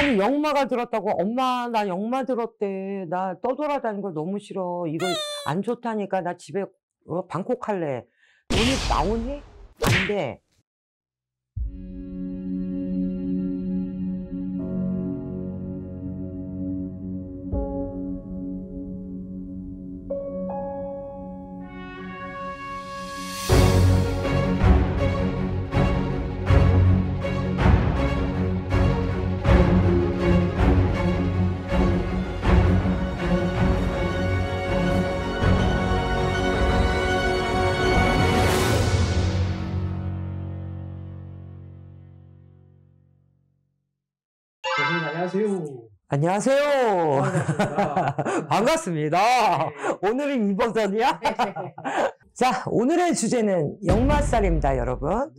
아니 역마가 들었다고 엄마 나 역마 들었대 나 떠돌아다니는 거 너무 싫어 이거 안 좋다니까 나 집에 어, 방콕 할래 돈이 나오니? 안돼 안녕하세요. 반갑습니다. 네. 오늘은 이번선이야 네, 네. 자, 오늘의 주제는 역마살입니다, 여러분.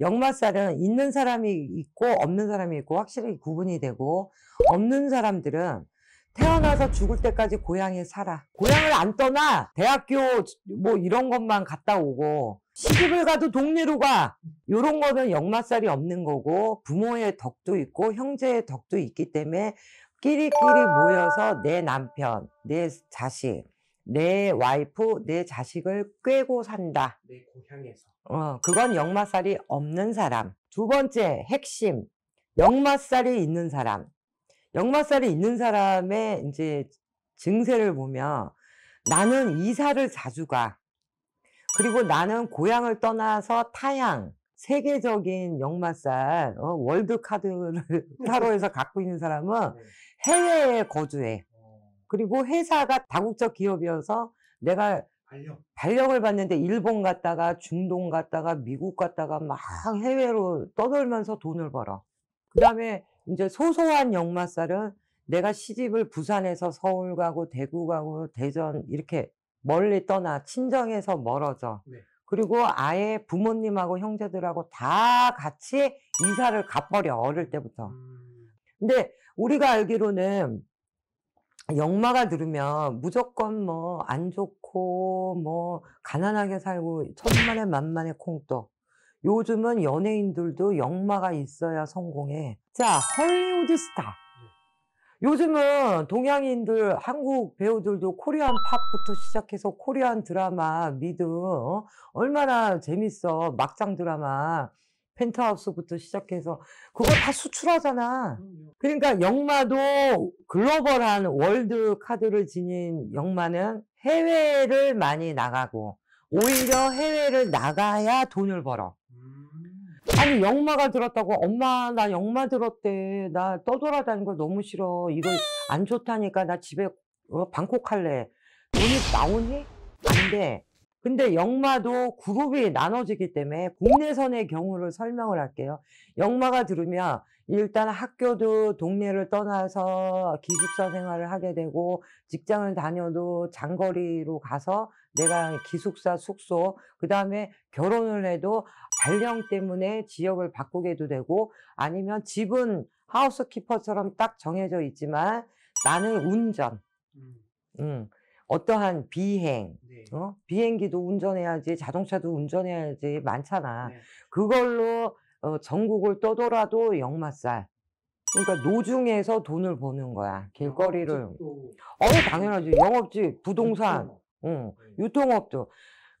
역마살은 있는 사람이 있고 없는 사람이 있고 확실히 구분이 되고 없는 사람들은 태어나서 죽을 때까지 고향에 살아. 고향을 안 떠나 대학교 뭐 이런 것만 갔다 오고 시집을 가도 동네로 가. 요런 거는 역마살이 없는 거고 부모의 덕도 있고 형제의 덕도 있기 때문에 끼리끼리 모여서 내 남편, 내 자식, 내 와이프, 내 자식을 꿰고 산다. 내 고향에서. 어, 그건 역마살이 없는 사람. 두 번째 핵심. 역마살이 있는 사람. 역마살이 있는 사람의 이제 증세를 보면 나는 이사를 자주 가. 그리고 나는 고향을 떠나서 타향, 세계적인 역마살 어, 월드 카드를 타로에서 갖고 있는 사람은 네. 해외에 거주해. 어. 그리고 회사가 다국적 기업이어서 내가 발령. 을 받는데 일본 갔다가 중동 갔다가 미국 갔다가 막 해외로 떠돌면서 돈을 벌어. 그다음에 이제 소소한 역마살은 내가 시집을 부산에서 서울 가고 대구 가고 대전 이렇게 멀리 떠나 친정에서 멀어져. 네. 그리고 아예 부모님하고 형제들하고 다 같이 이사를 가버려 어릴 때부터. 근데 우리가 알기로는 영마가 들으면 무조건 뭐 안 좋고 뭐 가난하게 살고 천만에 만만에 콩떡. 요즘은 연예인들도 영마가 있어야 성공해. 자, 헐리우드 스타. 요즘은 동양인들, 한국 배우들도 코리안 팝부터 시작해서 코리안 드라마, 미드, 어? 얼마나 재밌어. 막장 드라마, 펜트하우스부터 시작해서. 그거 다 수출하잖아. 그러니까 영마도 글로벌한 월드 카드를 지닌 영마는 해외를 많이 나가고, 오히려 해외를 나가야 돈을 벌어. 아니 역마가 들었다고 엄마 나 역마 들었대 나 떠돌아다니는 거 너무 싫어 이거 안 좋다니까 나 집에 어, 방콕할래 돈이 나오니? 안돼 근데 역마도 그룹이 나눠지기 때문에 국내선의 경우를 설명을 할게요. 역마가 들으면 일단 학교도 동네를 떠나서 기숙사 생활을 하게 되고 직장을 다녀도 장거리로 가서 내가 기숙사 숙소 그 다음에 결혼을 해도 발령 때문에 지역을 바꾸게도 되고 아니면 집은 하우스키퍼처럼 딱 정해져 있지만 나는 운전 음. 음. 어떠한 비행, 네. 어? 비행기도 운전해야지, 자동차도 운전해야지 많잖아. 네. 그걸로 어, 전국을 떠돌아도 역마살. 그러니까 노중에서 돈을 버는 거야. 길거리를. 영업 어, 당연하지. 영업직, 부동산, 유 네. 유통업도.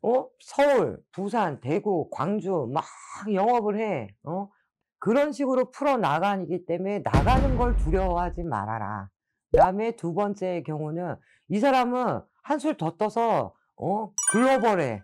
어? 서울, 부산, 대구, 광주 막 영업을 해. 어? 그런 식으로 풀어 나가기 때문에 나가는 걸 두려워하지 말아라. 그다음에 두 번째의 경우는 이 사람은 한술 더 떠서 어? 글로벌에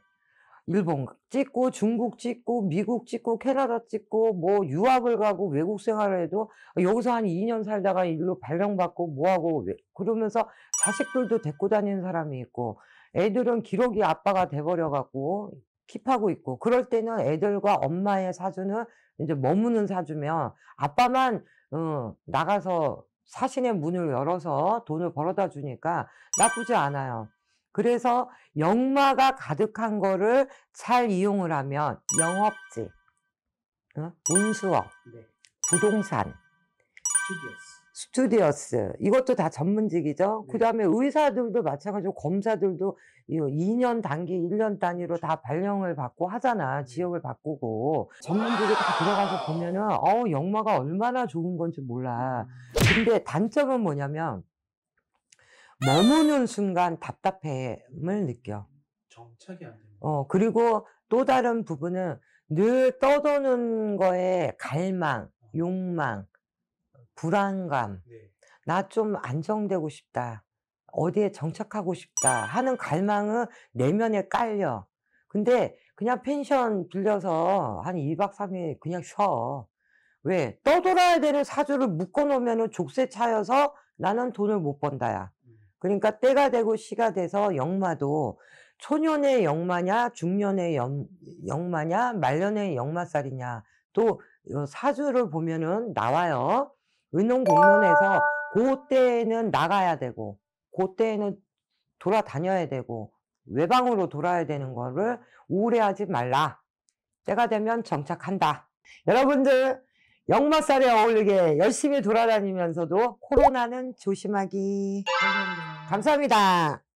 일본 찍고 중국 찍고 미국 찍고 캐나다 찍고 뭐 유학을 가고 외국 생활을 해도 여기서 한 2년 살다가 일로 발령받고 뭐하고 그러면서 자식들도 데리고 다니는 사람이 있고 애들은 기록이 아빠가 돼버려갖고 킵하고 있고 그럴 때는 애들과 엄마의 사주는 이제 머무는 사주면 아빠만 어, 나가서 사신의 문을 열어서 돈을 벌어다 주니까 나쁘지 않아요. 그래서 영마가 가득한 거를 잘 이용을 하면 영업지, 운수업, 어? 네. 부동산, 스튜디오스. 이것도 다 전문직이죠. 네. 그다음에 의사들도 마찬가지로 검사들도 2년 단기, 1년 단위로 다 발령을 받고 하잖아. 네. 지역을 바꾸고 전문직이 다 들어가서 보면은 어, 영마가 얼마나 좋은 건지 몰라. 음. 근데 단점은 뭐냐면 머무는 순간 답답함을 느껴. 정착이 안됩니 어, 그리고 또 다른 부분은 늘 떠도는 거에 갈망, 어. 욕망, 불안감, 네. 나좀 안정되고 싶다. 어디에 정착하고 싶다 하는 갈망은 내면에 깔려. 근데 그냥 펜션 빌려서 한 2박 3일 그냥 쉬어. 왜? 떠돌아야 되는 사주를 묶어놓으면 족쇄 차여서 나는 돈을 못 번다야. 그러니까 때가 되고 시가 돼서 영마도 초년의 영마냐 중년의 영, 영마냐 말년의 영마살이냐또 사주를 보면은 나와요. 은홍 공론에서 그때는 나가야 되고 그때는 돌아다녀야 되고 외방으로 돌아야 되는 거를 우울해하지 말라. 때가 되면 정착한다. 여러분들 역마살에 어울리게 열심히 돌아다니면서도 코로나는 조심하기. 감사합니다. 감사합니다.